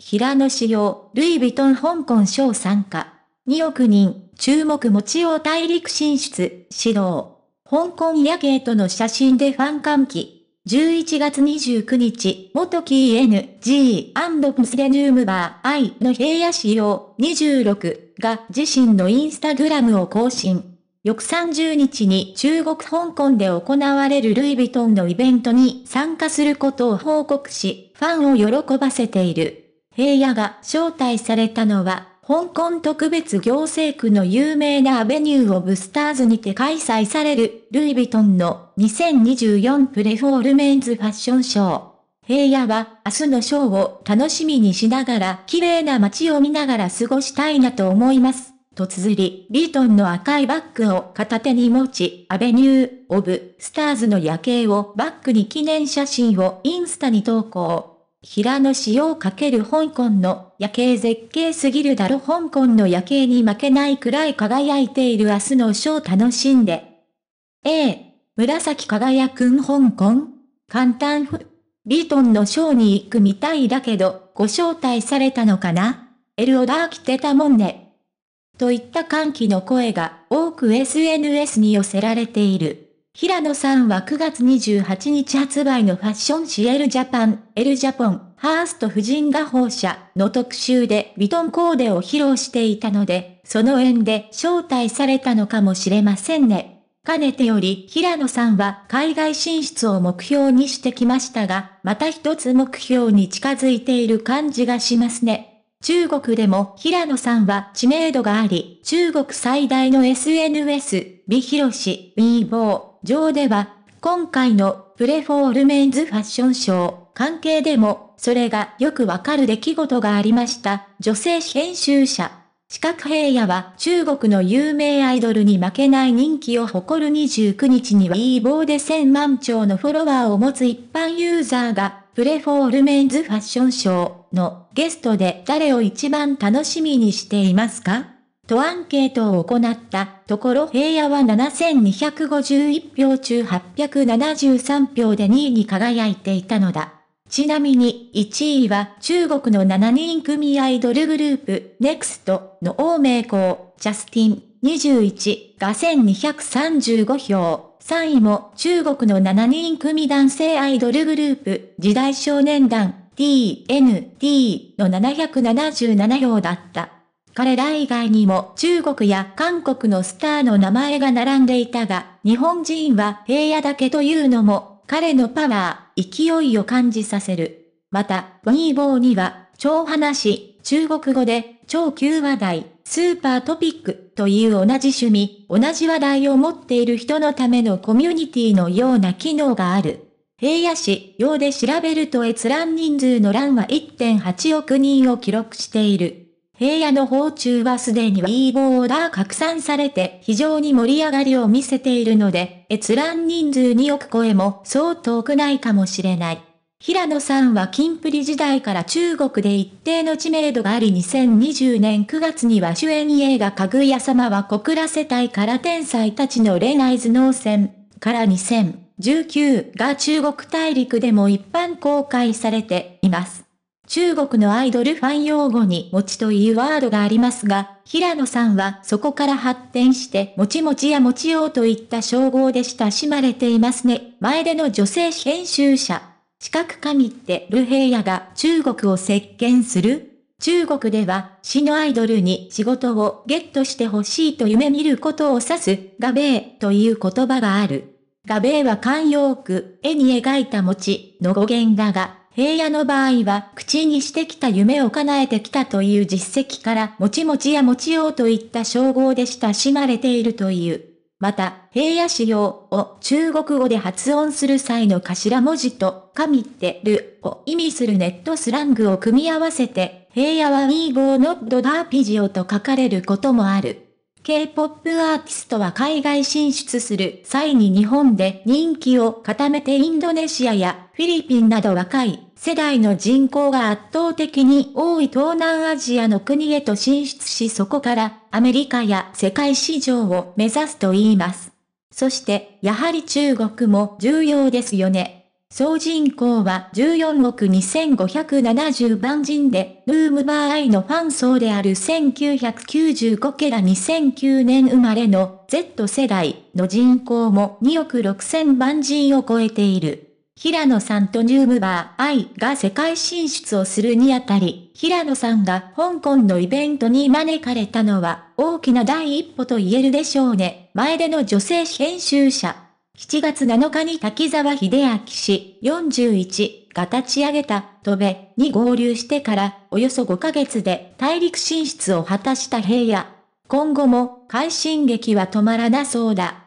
平野紫耀、ルイ・ヴィトン香港賞参加。2億人、注目持ちよ大陸進出、指導。香港夜景との写真でファン歓喜。11月29日、元 KNG& プスレニームバー I の平野仕様26が自身のインスタグラムを更新。翌30日に中国香港で行われるルイ・ヴィトンのイベントに参加することを報告し、ファンを喜ばせている。平野が招待されたのは、香港特別行政区の有名なアベニューオブスターズにて開催される、ルイ・ヴィトンの2024プレフォールメンズファッションショー。平野は明日のショーを楽しみにしながら綺麗な街を見ながら過ごしたいなと思います。と綴り、ビートンの赤いバッグを片手に持ち、アベニュー、オブ、スターズの夜景をバックに記念写真をインスタに投稿。平野紫耀×香港の夜景絶景すぎるだろ香港の夜景に負けないくらい輝いている明日のショー楽しんで。A、紫輝くん香港簡単ふ。リトンのショーに行くみたいだけど、ご招待されたのかなエルオダー来てたもんね。といった歓喜の声が多く SNS に寄せられている。平野さんは9月28日発売のファッション誌エルジャパン、エルジャポン、ハースト夫人が放射の特集でヴィトンコーデを披露していたので、その縁で招待されたのかもしれませんね。かねてより平野さんは海外進出を目標にしてきましたが、また一つ目標に近づいている感じがしますね。中国でも平野さんは知名度があり、中国最大の SNS、美広し、ウィーボー、上では、今回のプレフォールメンズファッションショー関係でも、それがよくわかる出来事がありました。女性編集者。四角平野は中国の有名アイドルに負けない人気を誇る29日には e 棒で1000万兆のフォロワーを持つ一般ユーザーが、プレフォールメンズファッションショーのゲストで誰を一番楽しみにしていますかとアンケートを行ったところ平野は7251票中873票で2位に輝いていたのだ。ちなみに1位は中国の7人組アイドルグループ NEXT の王明光、ジャスティン21が1235票。3位も中国の7人組男性アイドルグループ時代少年団 DND の777票だった。彼ら以外にも中国や韓国のスターの名前が並んでいたが、日本人は平野だけというのも、彼のパワー、勢いを感じさせる。また、ウニーボーには、超話、中国語で、超級話題、スーパートピックという同じ趣味、同じ話題を持っている人のためのコミュニティのような機能がある。平野市、用で調べると閲覧人数の欄は1.8億人を記録している。平野の訪中はすでにーボーダー拡散されて非常に盛り上がりを見せているので、閲覧人数2億超えもそう遠くないかもしれない。平野さんは金プリ時代から中国で一定の知名度があり2020年9月には主演映画かぐや様は小倉世帯から天才たちの恋愛頭脳戦から2019が中国大陸でも一般公開されています。中国のアイドルファン用語に餅というワードがありますが、平野さんはそこから発展して、もちもちやもちようといった称号で親しまれていますね。前での女性編集者。四角神ってルヘイヤが中国を席巻する中国では、死のアイドルに仕事をゲットしてほしいと夢見ることを指す、ガベーという言葉がある。ガベーは慣用句、絵に描いた餅の語源だが、平野の場合は口にしてきた夢を叶えてきたという実績から、もちもちやもちようといった称号で親しまれているという。また、平野仕様を中国語で発音する際の頭文字と、神ってるを意味するネットスラングを組み合わせて、平野は We Go Not ダーピジオと書かれることもある。K-POP アーティストは海外進出する際に日本で人気を固めてインドネシアやフィリピンなど若い世代の人口が圧倒的に多い東南アジアの国へと進出しそこからアメリカや世界市場を目指すと言います。そして、やはり中国も重要ですよね。総人口は14億2570万人で、ルームバーアイのファン層である1995ケラ2009年生まれの Z 世代の人口も2億6000万人を超えている。平野さんとニュームバー愛が世界進出をするにあたり、平野さんが香港のイベントに招かれたのは大きな第一歩と言えるでしょうね。前での女性編集者。7月7日に滝沢秀明氏41が立ち上げた戸部に合流してからおよそ5ヶ月で大陸進出を果たした平野。今後も快進撃は止まらなそうだ。